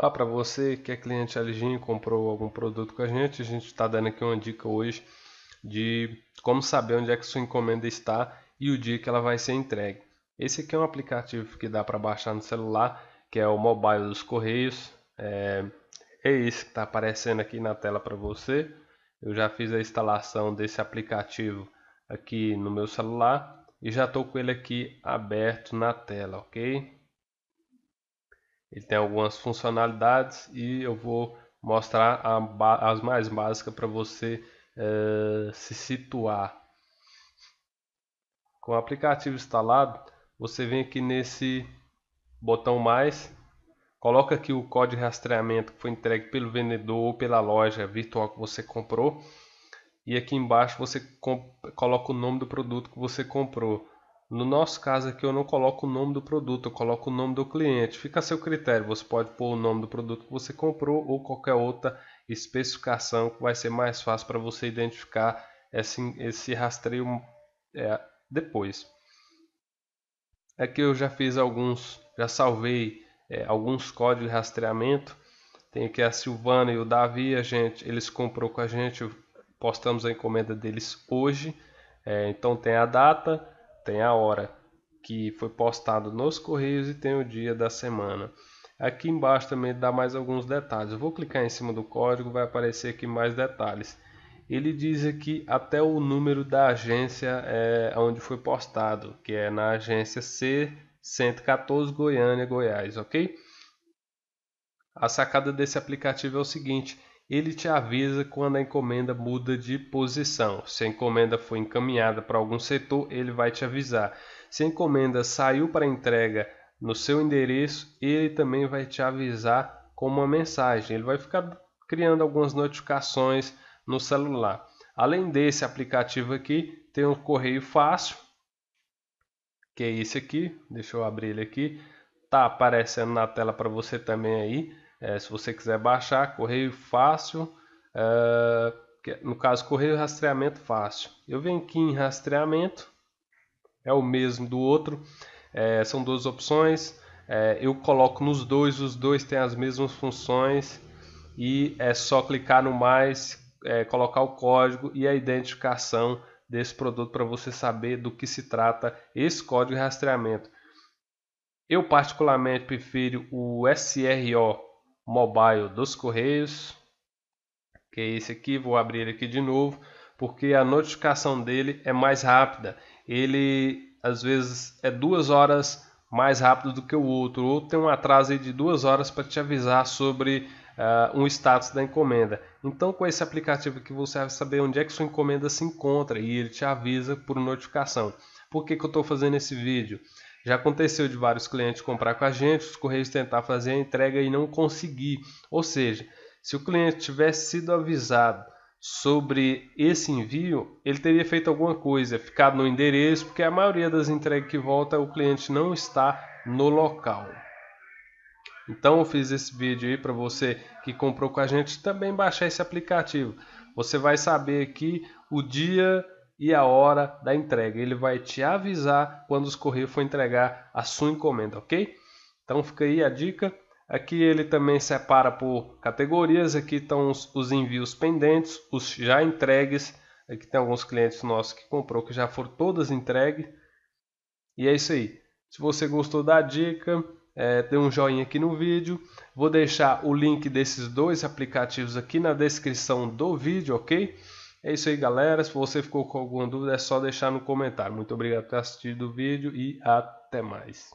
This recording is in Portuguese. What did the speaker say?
Lá para você que é cliente LG e comprou algum produto com a gente, a gente está dando aqui uma dica hoje de como saber onde é que sua encomenda está e o dia que ela vai ser entregue. Esse aqui é um aplicativo que dá para baixar no celular, que é o Mobile dos Correios. É, é esse que está aparecendo aqui na tela para você. Eu já fiz a instalação desse aplicativo aqui no meu celular e já estou com ele aqui aberto na tela, ok? Ele tem algumas funcionalidades e eu vou mostrar as mais básicas para você é, se situar. Com o aplicativo instalado, você vem aqui nesse botão mais, coloca aqui o código de rastreamento que foi entregue pelo vendedor ou pela loja virtual que você comprou e aqui embaixo você coloca o nome do produto que você comprou. No nosso caso aqui eu não coloco o nome do produto, eu coloco o nome do cliente. Fica a seu critério, você pode pôr o nome do produto que você comprou ou qualquer outra especificação que vai ser mais fácil para você identificar esse, esse rastreio é, depois. Aqui é eu já fiz alguns, já salvei é, alguns códigos de rastreamento. Tem aqui a Silvana e o Davi, a gente, eles comprou com a gente, postamos a encomenda deles hoje. É, então tem a data, tem a hora que foi postado nos correios e tem o dia da semana. Aqui embaixo também dá mais alguns detalhes. Eu vou clicar em cima do código, vai aparecer aqui mais detalhes. Ele diz aqui até o número da agência é, onde foi postado, que é na agência C114 Goiânia, Goiás, ok? A sacada desse aplicativo é o seguinte, ele te avisa quando a encomenda muda de posição. Se a encomenda foi encaminhada para algum setor, ele vai te avisar. Se a encomenda saiu para entrega no seu endereço, ele também vai te avisar com uma mensagem. Ele vai ficar criando algumas notificações no celular. Além desse aplicativo aqui, tem o correio fácil, que é esse aqui. Deixa eu abrir ele aqui. Tá aparecendo na tela para você também aí é, se você quiser baixar, correio fácil, é, é, no caso, correio rastreamento fácil. Eu venho aqui em rastreamento, é o mesmo do outro, é, são duas opções. É, eu coloco nos dois, os dois têm as mesmas funções e é só clicar no mais, é, colocar o código e a identificação desse produto para você saber do que se trata esse código de rastreamento. Eu particularmente prefiro o SRO mobile dos Correios, que é esse aqui, vou abrir ele aqui de novo, porque a notificação dele é mais rápida. Ele às vezes é duas horas mais rápido do que o outro, ou tem um atraso de duas horas para te avisar sobre uh, um status da encomenda. Então, com esse aplicativo que você vai saber onde é que sua encomenda se encontra e ele te avisa por notificação. Por que, que eu estou fazendo esse vídeo? Já aconteceu de vários clientes comprar com a gente, os correios tentar fazer a entrega e não conseguir. Ou seja, se o cliente tivesse sido avisado sobre esse envio, ele teria feito alguma coisa, ficado no endereço, porque a maioria das entregas que volta o cliente não está no local. Então eu fiz esse vídeo aí para você que comprou com a gente também baixar esse aplicativo. Você vai saber aqui o dia e a hora da entrega. Ele vai te avisar quando os correios for entregar a sua encomenda, ok? Então fica aí a dica. Aqui ele também separa por categorias. Aqui estão os, os envios pendentes, os já entregues. Aqui tem alguns clientes nossos que comprou que já foram todas entregues. E é isso aí. Se você gostou da dica, é, dê um joinha aqui no vídeo. Vou deixar o link desses dois aplicativos aqui na descrição do vídeo, ok? É isso aí, galera. Se você ficou com alguma dúvida, é só deixar no comentário. Muito obrigado por ter assistido o vídeo e até mais.